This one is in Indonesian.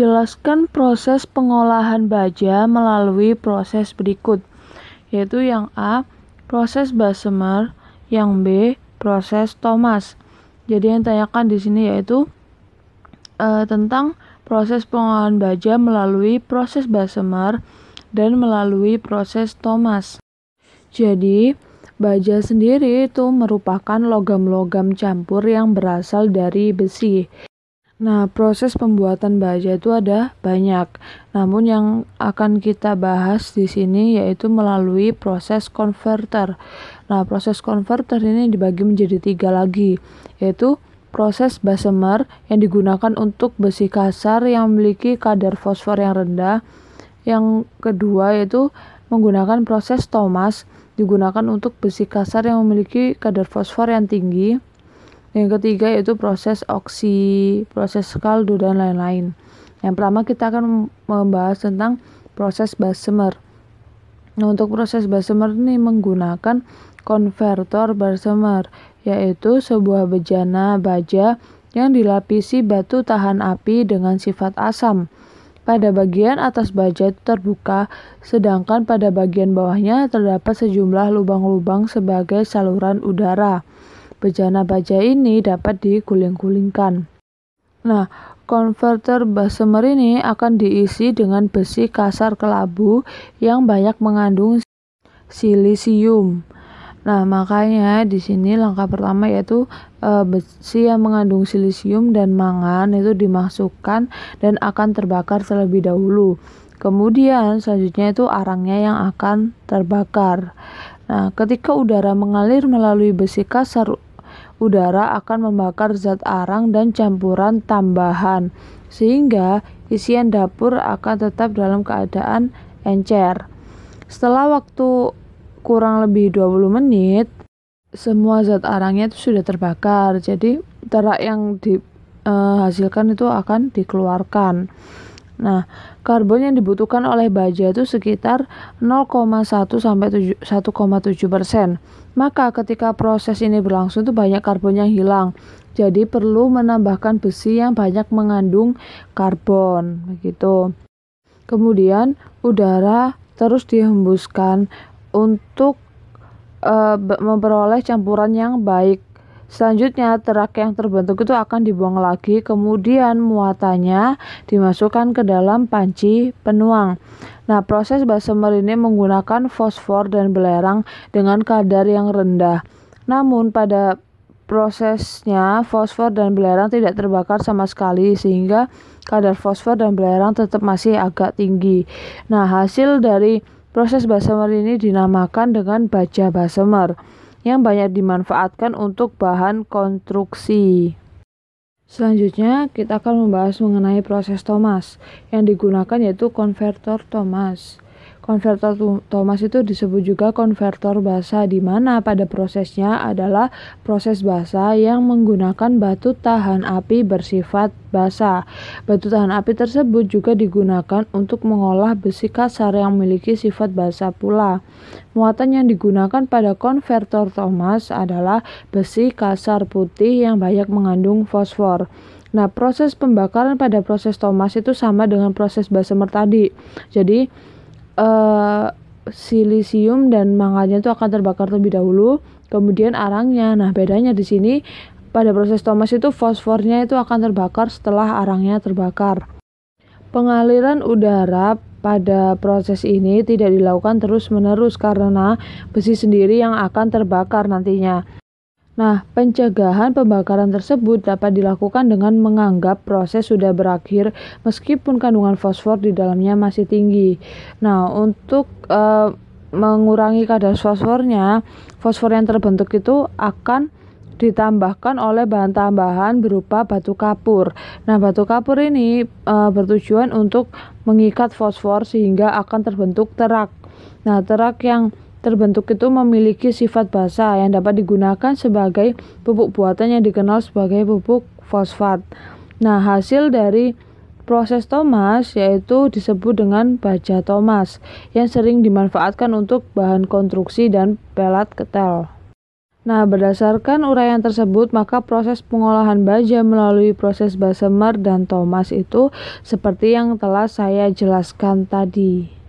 Jelaskan proses pengolahan baja melalui proses berikut, yaitu yang A, proses basemer, yang B, proses Thomas. Jadi yang ditanyakan di sini yaitu e, tentang proses pengolahan baja melalui proses basemer dan melalui proses Thomas. Jadi, baja sendiri itu merupakan logam-logam campur yang berasal dari besi. Nah, proses pembuatan baja itu ada banyak. Namun yang akan kita bahas di sini yaitu melalui proses konverter. Nah, proses konverter ini dibagi menjadi tiga lagi, yaitu proses basemer yang digunakan untuk besi kasar yang memiliki kadar fosfor yang rendah. Yang kedua yaitu menggunakan proses Thomas digunakan untuk besi kasar yang memiliki kadar fosfor yang tinggi. Yang ketiga yaitu proses oksi, proses kaldu dan lain-lain. Yang pertama kita akan membahas tentang proses basemer. Nah, untuk proses basemer ini menggunakan konverter basemer, yaitu sebuah bejana baja yang dilapisi batu tahan api dengan sifat asam. Pada bagian atas baja terbuka, sedangkan pada bagian bawahnya terdapat sejumlah lubang-lubang sebagai saluran udara bejana baja ini dapat diguling-gulingkan. Nah, konverter basemer ini akan diisi dengan besi kasar kelabu yang banyak mengandung silisium. Nah, makanya di sini langkah pertama yaitu e, besi yang mengandung silisium dan mangan itu dimasukkan dan akan terbakar terlebih dahulu. Kemudian selanjutnya itu arangnya yang akan terbakar. Nah, ketika udara mengalir melalui besi kasar udara akan membakar zat arang dan campuran tambahan, sehingga isian dapur akan tetap dalam keadaan encer. Setelah waktu kurang lebih 20 menit, semua zat arangnya itu sudah terbakar. Jadi, terak yang dihasilkan eh, itu akan dikeluarkan. Nah, karbon yang dibutuhkan oleh baja itu sekitar 0,1 sampai 1,7 persen. Maka ketika proses ini berlangsung itu banyak karbon yang hilang. Jadi perlu menambahkan besi yang banyak mengandung karbon, begitu. Kemudian udara terus dihembuskan untuk e, memperoleh campuran yang baik Selanjutnya terak yang terbentuk itu akan dibuang lagi kemudian muatannya dimasukkan ke dalam panci penuang. Nah, proses basemer ini menggunakan fosfor dan belerang dengan kadar yang rendah. Namun pada prosesnya fosfor dan belerang tidak terbakar sama sekali sehingga kadar fosfor dan belerang tetap masih agak tinggi. Nah, hasil dari proses basemer ini dinamakan dengan baja basemer yang banyak dimanfaatkan untuk bahan konstruksi. Selanjutnya, kita akan membahas mengenai proses Thomas yang digunakan yaitu konverter Thomas. Konverter Thomas itu disebut juga konverter basa di mana pada prosesnya adalah proses basa yang menggunakan batu tahan api bersifat basa. Batu tahan api tersebut juga digunakan untuk mengolah besi kasar yang memiliki sifat basa pula. Muatan yang digunakan pada konverter Thomas adalah besi kasar putih yang banyak mengandung fosfor. Nah, proses pembakaran pada proses Thomas itu sama dengan proses basemer tadi. Jadi, uh, silisium dan mangannya itu akan terbakar terlebih dahulu, kemudian arangnya. Nah, bedanya di sini pada proses Thomas itu fosfornya itu akan terbakar setelah arangnya terbakar. Pengaliran udara pada proses ini tidak dilakukan terus-menerus karena besi sendiri yang akan terbakar nantinya. Nah, pencegahan pembakaran tersebut dapat dilakukan dengan menganggap proses sudah berakhir meskipun kandungan fosfor di dalamnya masih tinggi. Nah, untuk uh, mengurangi kadar fosfornya, fosfor yang terbentuk itu akan ditambahkan oleh bahan tambahan berupa batu kapur. Nah, batu kapur ini e, bertujuan untuk mengikat fosfor sehingga akan terbentuk terak. Nah, terak yang terbentuk itu memiliki sifat basa yang dapat digunakan sebagai pupuk buatan yang dikenal sebagai pupuk fosfat. Nah, hasil dari proses Thomas yaitu disebut dengan baja Thomas yang sering dimanfaatkan untuk bahan konstruksi dan pelat ketel. Nah, berdasarkan uraian tersebut, maka proses pengolahan baja melalui proses Bessemer dan Thomas itu seperti yang telah saya jelaskan tadi.